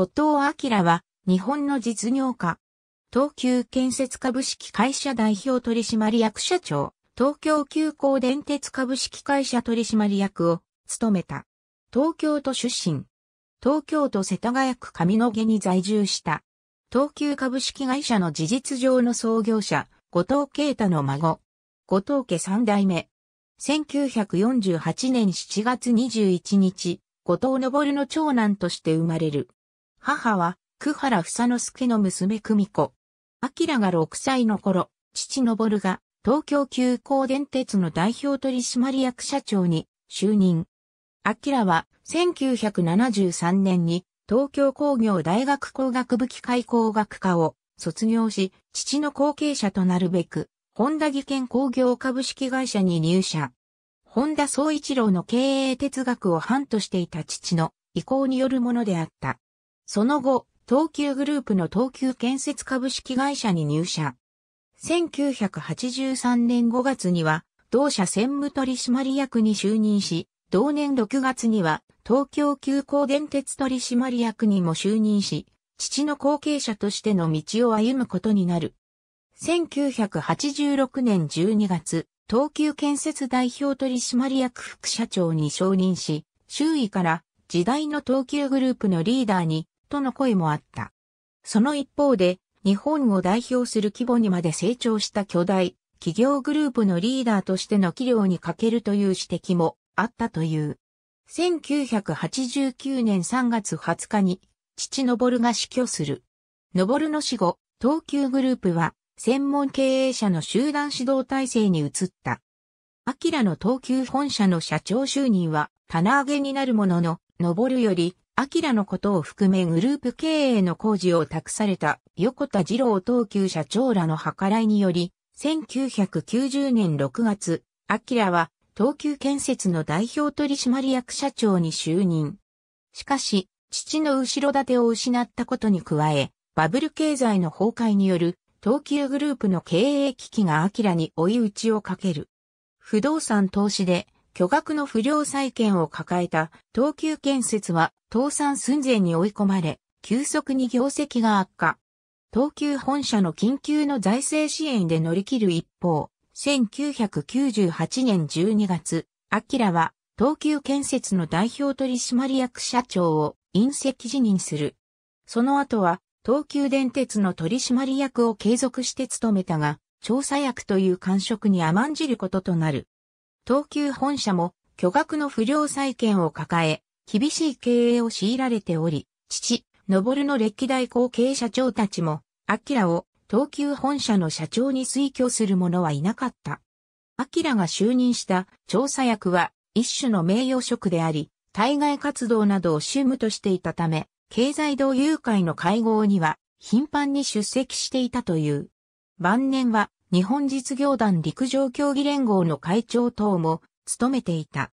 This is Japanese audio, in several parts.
後藤明は、日本の実業家。東急建設株式会社代表取締役社長、東京急行電鉄株式会社取締役を務めた。東京都出身。東京都世田谷区上野毛に在住した。東急株式会社の事実上の創業者、後藤啓太の孫。後藤家三代目。1948年7月21日、後藤昇の長男として生まれる。母は、久原房之助の娘久美子。明が6歳の頃、父のぼるが、東京急行電鉄の代表取締役社長に就任。明は、1973年に、東京工業大学工学武器開工学科を卒業し、父の後継者となるべく、本田技研工業株式会社に入社。本田総一郎の経営哲学を反としていた父の意向によるものであった。その後、東急グループの東急建設株式会社に入社。1983年5月には、同社専務取締役に就任し、同年6月には、東京急行電鉄取締役にも就任し、父の後継者としての道を歩むことになる。1986年12月、東急建設代表取締役副社長に承認し、周囲から時代の東急グループのリーダーにとの声もあった。その一方で、日本を代表する規模にまで成長した巨大、企業グループのリーダーとしての器量に欠けるという指摘もあったという。1989年3月20日に、父のぼるが死去する。のぼるの死後、東急グループは、専門経営者の集団指導体制に移った。アキラの東急本社の社長就任は、棚上げになるものの、のぼるより、アキラのことを含めグループ経営の工事を託された横田二郎東急社長らの計らいにより、1990年6月、アキラは東急建設の代表取締役社長に就任。しかし、父の後ろ盾を失ったことに加え、バブル経済の崩壊による東急グループの経営危機がアキラに追い打ちをかける。不動産投資で巨額の不良債権を抱えた東急建設は倒産寸前に追い込まれ、急速に業績が悪化。東急本社の緊急の財政支援で乗り切る一方、1998年12月、アキラは東急建設の代表取締役社長を隕石辞任する。その後は東急電鉄の取締役を継続して務めたが、調査役という感触に甘んじることとなる。東急本社も巨額の不良債権を抱え、厳しい経営を強いられており、父、昇の歴代後継社長たちも、アキラを東急本社の社長に推挙する者はいなかった。アキラが就任した調査役は一種の名誉職であり、対外活動などを主務としていたため、経済同友会の会合には頻繁に出席していたという。晩年は日本実業団陸上競技連合の会長等も務めていた。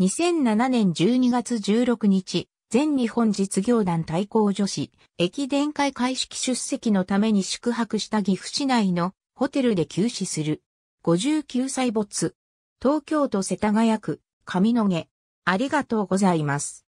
2007年12月16日、全日本実業団対抗女子、駅伝会開式出席のために宿泊した岐阜市内のホテルで休止する。59歳没。東京都世田谷区、上野毛。ありがとうございます。